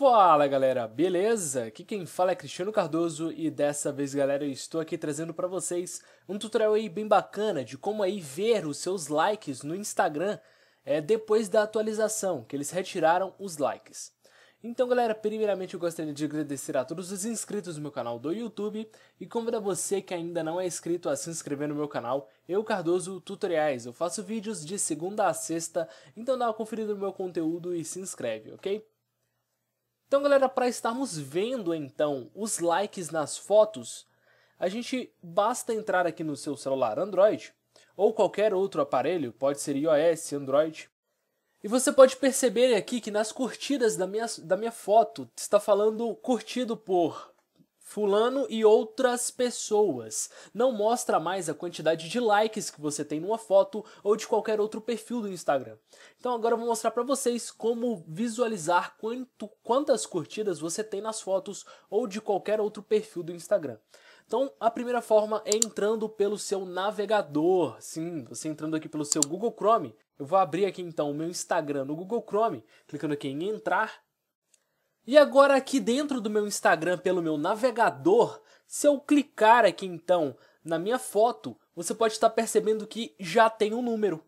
Fala galera, beleza? Aqui quem fala é Cristiano Cardoso e dessa vez galera eu estou aqui trazendo para vocês um tutorial aí bem bacana de como aí ver os seus likes no Instagram é, depois da atualização, que eles retiraram os likes. Então galera, primeiramente eu gostaria de agradecer a todos os inscritos no meu canal do YouTube e convidar você que ainda não é inscrito a se inscrever no meu canal, eu Cardoso Tutoriais, eu faço vídeos de segunda a sexta, então dá uma conferida no meu conteúdo e se inscreve, ok? Então, galera, para estarmos vendo então os likes nas fotos, a gente basta entrar aqui no seu celular Android ou qualquer outro aparelho, pode ser iOS, Android. E você pode perceber aqui que nas curtidas da minha, da minha foto está falando curtido por fulano e outras pessoas. Não mostra mais a quantidade de likes que você tem numa foto ou de qualquer outro perfil do Instagram. Então agora eu vou mostrar para vocês como visualizar quanto, quantas curtidas você tem nas fotos ou de qualquer outro perfil do Instagram. Então, a primeira forma é entrando pelo seu navegador. Sim, você entrando aqui pelo seu Google Chrome. Eu vou abrir aqui então o meu Instagram no Google Chrome, clicando aqui em entrar e agora aqui dentro do meu Instagram, pelo meu navegador, se eu clicar aqui então na minha foto, você pode estar percebendo que já tem um número.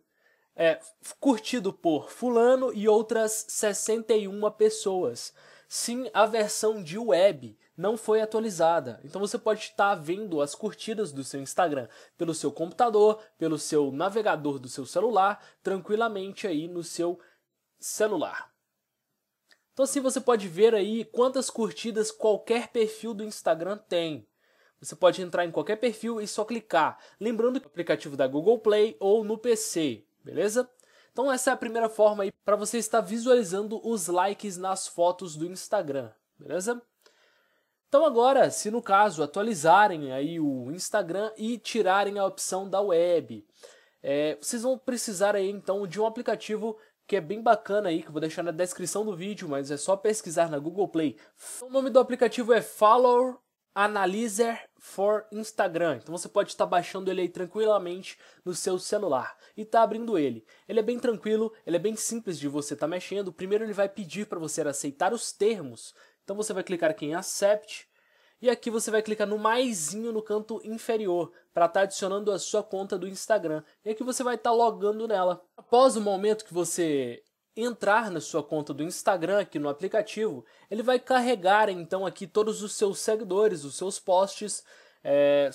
É, curtido por fulano e outras 61 pessoas. Sim, a versão de web não foi atualizada. Então você pode estar vendo as curtidas do seu Instagram pelo seu computador, pelo seu navegador do seu celular, tranquilamente aí no seu celular. Então assim você pode ver aí quantas curtidas qualquer perfil do Instagram tem. Você pode entrar em qualquer perfil e só clicar, lembrando que o aplicativo da Google Play ou no PC, beleza? Então essa é a primeira forma aí para você estar visualizando os likes nas fotos do Instagram, beleza? Então agora, se no caso atualizarem aí o Instagram e tirarem a opção da web, é, vocês vão precisar aí então de um aplicativo que é bem bacana aí, que eu vou deixar na descrição do vídeo, mas é só pesquisar na Google Play. O nome do aplicativo é Follow Analyzer for Instagram. Então você pode estar baixando ele aí tranquilamente no seu celular e tá abrindo ele. Ele é bem tranquilo, ele é bem simples de você estar tá mexendo. Primeiro ele vai pedir para você aceitar os termos. Então você vai clicar aqui em Accept e aqui você vai clicar no maisinho no canto inferior para estar tá adicionando a sua conta do Instagram. E aqui você vai estar tá logando nela. Após o momento que você entrar na sua conta do Instagram aqui no aplicativo, ele vai carregar então aqui todos os seus seguidores, os seus posts, é,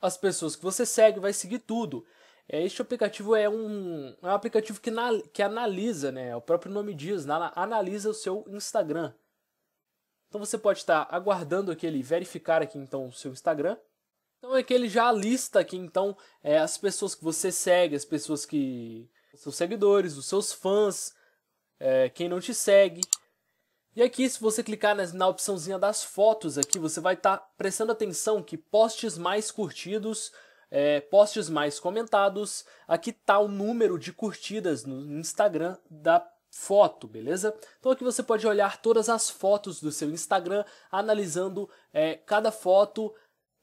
as pessoas que você segue, vai seguir tudo. É, este aplicativo é um, é um aplicativo que, na, que analisa, né? O próprio nome diz, analisa o seu Instagram. Então você pode estar aguardando aquele verificar aqui então o seu Instagram. Então é que ele já lista aqui então é, as pessoas que você segue, as pessoas que. os seus seguidores, os seus fãs, é, quem não te segue. E aqui, se você clicar na opçãozinha das fotos aqui, você vai estar tá prestando atenção que posts mais curtidos, é, posts mais comentados, aqui está o número de curtidas no Instagram da foto, beleza? Então aqui você pode olhar todas as fotos do seu Instagram, analisando é, cada foto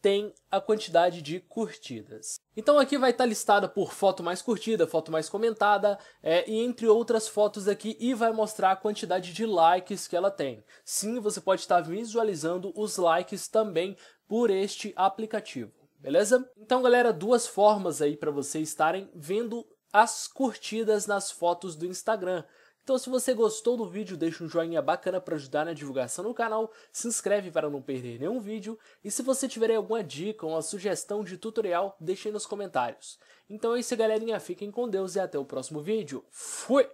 tem a quantidade de curtidas. Então aqui vai estar listada por foto mais curtida, foto mais comentada é, e entre outras fotos aqui e vai mostrar a quantidade de likes que ela tem. Sim, você pode estar visualizando os likes também por este aplicativo, beleza? Então galera, duas formas aí para vocês estarem vendo as curtidas nas fotos do Instagram. Então se você gostou do vídeo, deixa um joinha bacana para ajudar na divulgação no canal, se inscreve para não perder nenhum vídeo, e se você tiver alguma dica ou uma sugestão de tutorial, deixe nos comentários. Então é isso galerinha, fiquem com Deus e até o próximo vídeo. Fui!